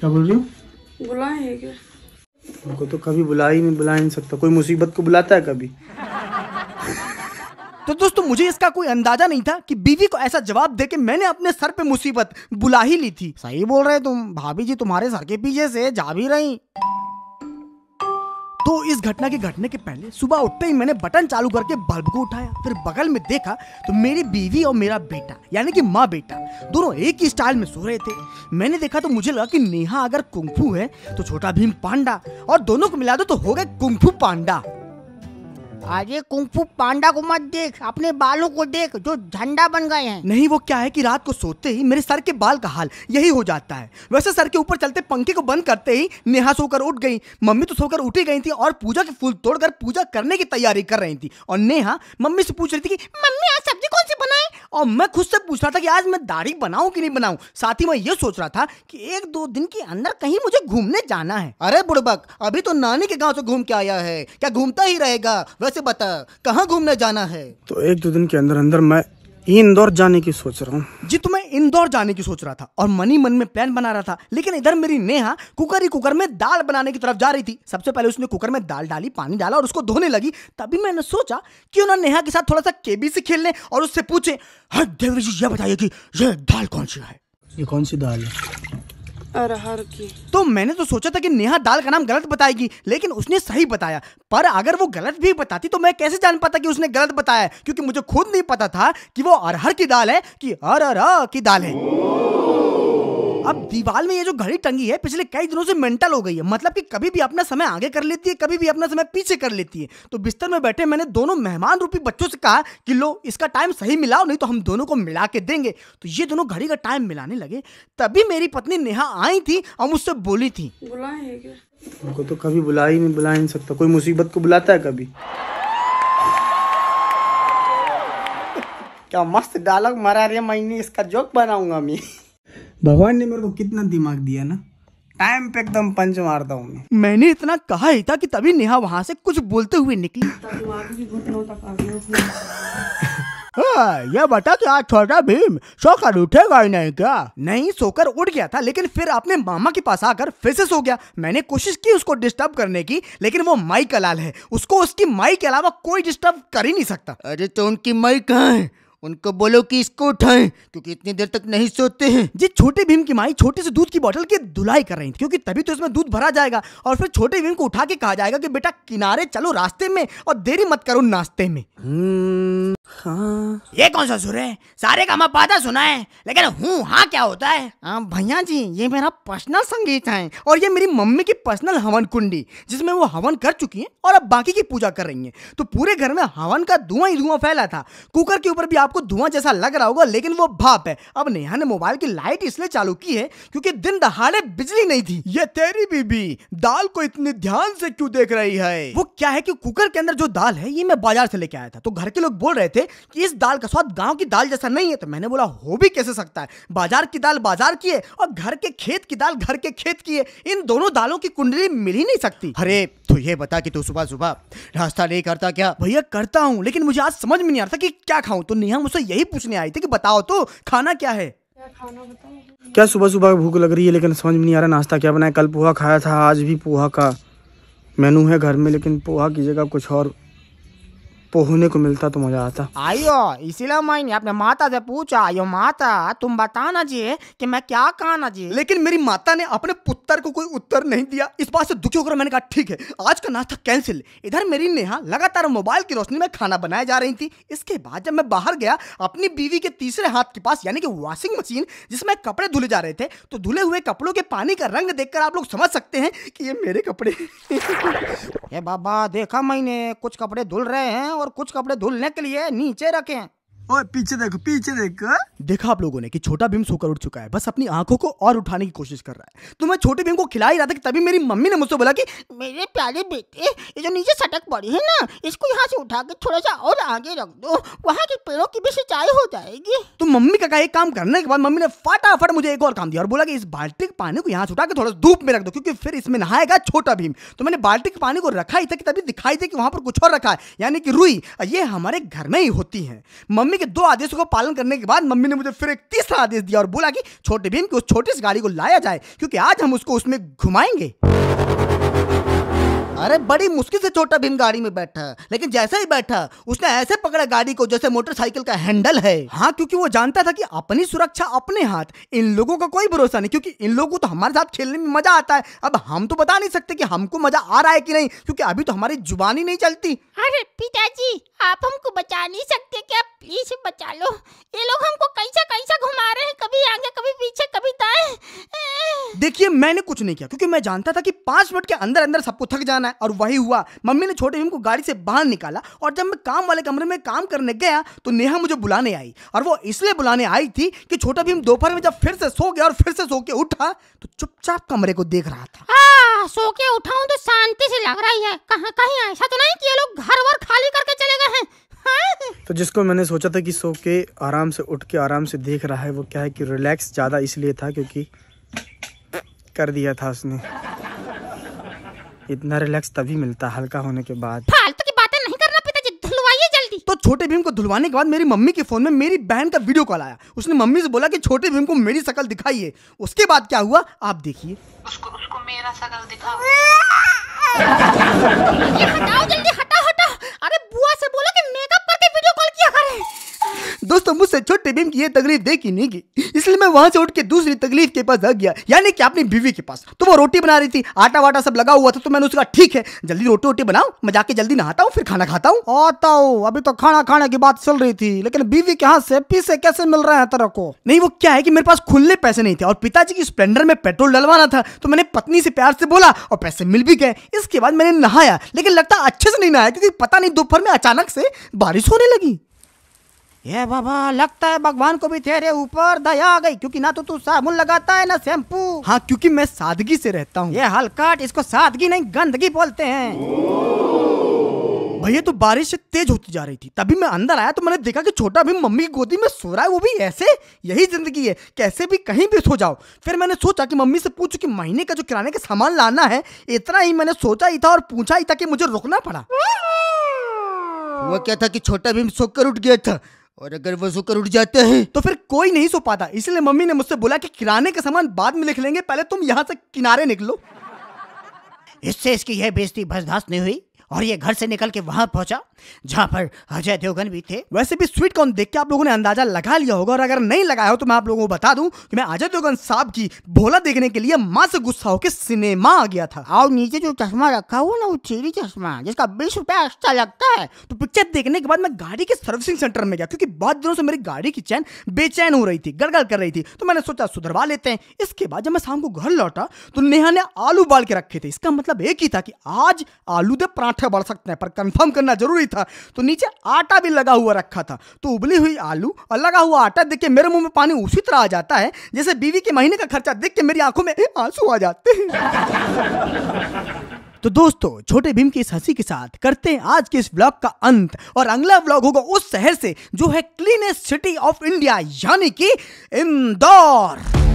क्या बोल रही हो बुलाए क्या उनको तो कभी बुला ही नहीं बुला नहीं सकता कोई मुसीबत को बुलाता है कभी तो दोस्तों मुझे इसका कोई अंदाजा नहीं था कि बीवी को ऐसा जवाब दे के मैंने अपने सर पे मुसीबत बुला ही ली थी सही बोल रहे तुम भाभी जी तुम्हारे सर के पीछे से जा भी रही तो इस घटना के घटने के पहले सुबह उठते ही मैंने बटन चालू करके बल्ब को उठाया फिर बगल में देखा तो मेरी बीवी और मेरा बेटा यानी कि माँ बेटा दोनों एक ही स्टाइल में सो रहे थे मैंने देखा तो मुझे लगा कि नेहा अगर कुंफू है तो छोटा भीम पांडा और दोनों को मिला दो तो हो गए कुंफू पांडा अरे हाँ। कुंफू पांडा को मत देख अपने बालों को देख जो झंडा बन गए हैं नहीं वो क्या है कि रात को सोते ही मेरे सर के बाल का हाल यही हो जाता है वैसे सर के ऊपर चलते पंखे को बंद करते ही नेहा सोकर उठ गई मम्मी तो सोकर उठी गई थी और पूजा के फूल तोड़कर पूजा करने की तैयारी कर रही थी और नेहा मम्मी से पूछ रही थी कि मम्मी आज सब्जी कौन सी बनाए और मैं खुद से पूछ रहा था कि आज मैं दाढ़ी बनाऊं कि नहीं बनाऊं साथ ही मैं ये सोच रहा था कि एक दो दिन के अंदर कहीं मुझे घूमने जाना है अरे बुड़बक अभी तो नानी के गाँव से घूम के आया है क्या घूमता ही रहेगा वैसे से बता कहाँ घूमने जाना है तो एक दो दिन के अंदर अंदर मैं इंदौर जाने की सोच रहा हूँ जी तो मैं इंदौर जाने की सोच रहा था और मनी मन में प्लान बना रहा था लेकिन इधर मेरी नेहा कुकर ही कुकर में दाल बनाने की तरफ जा रही थी सबसे पहले उसने कुकर में दाल डाली पानी डाला और उसको धोने लगी तभी मैंने सोचा कि उन्होंने नेहा के साथ थोड़ा सा केबी से खेलने और उससे पूछे हाँ देवी जी यह बताइए की यह दाल कौन सी है ये कौन सी दाल है अरहर की तो मैंने तो सोचा था कि नेहा दाल का नाम गलत बताएगी लेकिन उसने सही बताया पर अगर वो गलत भी बताती तो मैं कैसे जान पाता कि उसने गलत बताया क्योंकि मुझे खुद नहीं पता था कि वो अरहर की दाल है कि अर की दाल है अब दीवार में ये जो घड़ी टंगी है पिछले कई दिनों से मेंटल हो गई है मतलब कि कभी भी अपना समय आगे कर लेती है कभी भी अपना समय पीछे कर लेती है तो बिस्तर में बैठे मैंने दोनों मेहमान रूपी बच्चों से कहा कि लो इसका टाइम सही मिलाओ नहीं तो हम दोनों को मिला के देंगे तो ये दोनों घड़ी का टाइम मिलाने लगे तभी मेरी पत्नी नेहा आई थी और मुझसे बोली थी उनको तो कभी बुला ही नहीं बुला नहीं सकता कोई मुसीबत को बुलाता है कभी क्या मस्त डायलॉग मारा रे मैंने इसका जोक बनाऊंगा मैं भगवान ने मेरे को कितना दिमाग दिया ना टाइम पे एकदम पंच मारता हूँ मैं मैंने इतना कहा ही था कि तभी नेहा वहाँ से कुछ बोलते हुए निकली हाँ, यह बता क्या तो छोटा भीम सोकर उठेगा ही नहीं क्या नहीं सोकर उठ गया था लेकिन फिर अपने मामा के पास आकर फिर से सो गया मैंने कोशिश की उसको डिस्टर्ब करने की लेकिन वो माई कलाल है उसको उसकी माई के अलावा कोई डिस्टर्ब कर ही नहीं सकता अरे तो उनकी माई कहाँ है उनको बोलो कि इसको उठाएं क्योंकि इतनी देर तक नहीं सोते हैं जी छोटे भीम की माई छोटे से दूध की बोतल की धुलाई कर रही थी क्योंकि तभी तो इसमें दूध भरा जाएगा और फिर छोटे भीम को उठा के कहा जाएगा कि बेटा किनारे चलो रास्ते में और देरी मत करो नाश्ते में हम्म। हाँ ये कौन सा सुर है सारे का पाता सुना है लेकिन हूँ हाँ क्या होता है हाँ, भैया जी ये मेरा पर्सनल संगीत है और ये मेरी मम्मी की पर्सनल हवन कुंडी जिसमें वो हवन कर चुकी हैं और अब बाकी की पूजा कर रही हैं तो पूरे घर में हवन का धुआं ही धुआं फैला था कुकर के ऊपर भी आपको धुआं जैसा लग रहा होगा लेकिन वो भाप है अब नेहा ने मोबाइल की लाइट इसलिए चालू की है क्योंकि दिन दहाड़े बिजली नहीं थी ये तेरी बीबी दाल को इतने ध्यान से क्यों देख रही है वो क्या है कि कुकर के अंदर जो दाल है ये मैं बाजार से लेके आया था तो घर के लोग बोल रहे थे थे कि इस दाल का स्वाद गांव की दाल जैसा नहीं है तो मैंने बोला हो भी कैसे सकता है बाजार की दाल बाजार की है और घर के खेत की दाल घर के खेत की है इन दोनों दालों की कुंडली मिल ही नहीं सकती अरे तो ये बता कि तू सुबह सुबह रास्ता नहीं करता क्या भैया करता हूँ लेकिन मुझे आज समझ में नहीं आ रहा था कि क्या खाऊं तो नेहा मुझसे यही पूछने आई थी कि बताओ तो खाना क्या है क्या सुबह सुबह भूख लग रही है लेकिन समझ में नहीं आ रहा नाश्ता क्या बनाया कल पोहा खाया था आज भी पोहा का मेनू है घर में लेकिन पोहा की जगह कुछ और पहुने को मिलता तो मजा आता आयो इसीलिए मैंने अपने माता से पूछा आयो माता तुम बताना जी कि मैं क्या कहना जी लेकिन मेरी माता ने अपने पुत्र को कोई उत्तर नहीं दिया इस बात से दुखी होकर मैंने कहा ठीक है आज का नाश्ता कैंसिल इधर मेरी नेहा लगातार मोबाइल की रोशनी में खाना बनाए जा रही थी इसके बाद जब मैं बाहर गया अपनी बीवी के तीसरे हाथ के पास यानी कि वॉशिंग मशीन जिसमें कपड़े धुले जा रहे थे तो धुले हुए कपड़ों के पानी का रंग देख आप लोग समझ सकते हैं कि ये मेरे कपड़े बाबा देखा मैंने कुछ कपड़े धुल रहे हैं और कुछ कपड़े धुलने के लिए नीचे रखें ओए पीछे देखो पीछे देखो देखा आप लोगों ने कि छोटा भीम सोकर उठ चुका है बस अपनी आंखों को और उठाने की कोशिश कर रहा है तो मैं छोटे भीम को खिला ही रहा था कि तभी मेरी मम्मी ने मुझसे बोला कि मेरे प्यारे बेटे ये जो नीचे सटक पड़ी है ना इसको यहाँ से उठा के थोड़ा सा और आगे रख दो वहाँ के पेड़ों की भी सिंचाई हो जाएगी तो मम्मी का एक काम करने के बाद मम्मी ने फटाफट मुझे एक और काम दिया और बोला की इस बाल्टी के पानी को यहाँ से उठा के थोड़ा धूप में रख दो क्योंकि फिर इसमें नहाएगा छोटा भीम तो मैंने बाल्टी के पानी को रखा ही था कि तभी दिखाई दे कि वहाँ पर कुछ और रखा है यानी कि रुई ये हमारे घर में ही होती है मम्मी मम्मी के दो आदेशों को पालन करने के बाद मम्मी ने मुझे फिर एक तीसरा आदेश दिया और बोला कि छोटे भीम की उस छोटी सी गाड़ी को लाया जाए क्योंकि आज हम उसको उसमें घुमाएंगे अरे बड़ी मुश्किल से छोटा भीम गाड़ी में बैठा लेकिन जैसे ही बैठा उसने ऐसे पकड़ा गाड़ी को जैसे मोटरसाइकिल का हैंडल है हाँ क्योंकि वो जानता था कि अपनी सुरक्षा अपने हाथ इन लोगों का कोई भरोसा नहीं क्योंकि इन लोगों को तो हमारे साथ खेलने में मजा आता है अब हम तो बता नहीं सकते कि हमको मजा आ रहा है कि नहीं क्योंकि अभी तो हमारी जुबानी नहीं चलती अरे पिताजी आप हमको बचा नहीं सकते क्या प्लीज बचा लो ये लोग हमको कैसा कैसा घुमा रहे हैं कभी आगे कभी पीछे कभी देखिए मैंने कुछ नहीं किया क्योंकि मैं जानता था कि पांच मिनट के अंदर अंदर सबको थक जाना करना है और वही हुआ मम्मी ने छोटे भीम को गाड़ी से बाहर निकाला और जब मैं काम वाले कमरे में काम करने गया तो नेहा मुझे बुलाने आई और वो इसलिए बुलाने आई थी कि छोटा भीम दोपहर में जब फिर से सो गया और फिर से सो के उठा तो चुपचाप कमरे को देख रहा था सो के उठाऊं तो शांति से लग रही है कहीं कहीं ऐसा तो नहीं कि ये लोग घर वर खाली करके चले गए हैं हाँ? तो जिसको मैंने सोचा था कि सो के आराम से उठ के आराम से देख रहा है वो क्या है कि रिलैक्स ज़्यादा इसलिए था क्योंकि कर दिया था उसने इतना रिलैक्स तभी मिलता हल्का होने के बाद फालतू की बातें नहीं करना पिताजी धुलवाइए जल्दी तो छोटे भीम को धुलवाने के बाद मेरी मम्मी के फोन में मेरी बहन का वीडियो कॉल आया उसने मम्मी से बोला कि छोटे भीम को मेरी शकल दिखाइए उसके बाद क्या हुआ आप देखिए उसको उसको मेरा शकल दिखाओ हटाओ जल्दी हटाओ हटाओ अरे बुआ से बोलो कि मेकअप करके वीडियो कॉल किया करे दोस्तों मुझसे छोटे भीम की ये तकलीफ देखी नहीं गई इसलिए मैं वहां से उठ के दूसरी तकलीफ के पास आ गया यानी कि अपनी बीवी के पास तो वो रोटी बना रही थी आटा वाटा सब लगा हुआ था तो मैंने उसका ठीक है जल्दी रोटी वोटी बनाओ मैं जाके जल्दी नहाता हूँ फिर खाना खाता हूँ आता हूँ अभी तो खाना खाने की बात चल रही थी लेकिन बीवी के हाथ से पीछे कैसे मिल रहा है तरह को नहीं वो क्या है की मेरे पास खुले पैसे नहीं थे और पिताजी की स्प्लेंडर में पेट्रोल डलवाना था तो मैंने पत्नी से प्यार से बोला और पैसे मिल भी गए इसके बाद मैंने नहाया लेकिन लगता अच्छे से नहीं नहाया क्योंकि पता नहीं दोपहर में अचानक से बारिश होने लगी ये बाबा लगता है भगवान को भी तेरे ऊपर दया आ गई क्योंकि ना तो तू साबुन लगाता है ना शैम्पू हाँ क्योंकि मैं सादगी से रहता हूँ ये हलकाट इसको सादगी नहीं गंदगी बोलते हैं भैया तो बारिश तेज होती जा रही थी तभी मैं अंदर आया तो मैंने देखा कि छोटा भी मम्मी की गोदी में सो रहा है वो भी ऐसे यही जिंदगी है कैसे भी कहीं भी सो जाओ फिर मैंने सोचा कि मम्मी से पूछू कि महीने का जो किराने का सामान लाना है इतना ही मैंने सोचा ही था और पूछा ही था कि मुझे रुकना पड़ा वो क्या था कि छोटा भीम सोकर उठ गया था और अगर वो सोकर उठ जाते हैं तो फिर कोई नहीं सो पाता इसलिए मम्मी ने मुझसे बोला कि किराने का सामान बाद में लिख लेंगे पहले तुम यहाँ से किनारे निकलो इससे इसकी यह बेजती भसधास नहीं हुई और ये घर से निकल के वहां पहुंचा जहां पर अजय देवगन भी थे वैसे भी स्वीट कॉर्न देख के आप लोगों ने अंदाजा लगा लिया होगा और अगर नहीं लगाया हो तो मैं आप लोगों को बता दूं कि मैं अजय देवगन साहब की भोला देखने के लिए माँ से गुस्सा होकर सिनेमा आ गया था और नीचे जो चश्मा रखा हुआ ना वो चेरी चश्मा जिसका बीस रुपया एक्स्ट्रा लगता है तो पिक्चर देखने के बाद मैं गाड़ी के सर्विसिंग सेंटर में गया क्योंकि बहुत दिनों से मेरी गाड़ी की चैन बेचैन हो रही थी गड़गड़ कर रही थी तो मैंने सोचा सुधरवा लेते हैं इसके बाद जब मैं शाम को घर लौटा तो नेहा ने आलू बाल के रखे थे इसका मतलब एक ही था कि आज आलू दे पराठा पराठे बढ़ सकते हैं पर कंफर्म करना जरूरी था तो नीचे आटा भी लगा हुआ रखा था तो उबली हुई आलू और लगा हुआ आटा देख के मेरे मुंह में पानी उसी तरह आ जाता है जैसे बीवी के महीने का खर्चा देख के मेरी आंखों में आंसू आ जाते हैं तो दोस्तों छोटे भीम की इस हंसी के साथ करते हैं आज के इस ब्लॉग का अंत और अगला ब्लॉग होगा उस शहर से जो है क्लीनेस्ट सिटी ऑफ इंडिया यानी कि इंदौर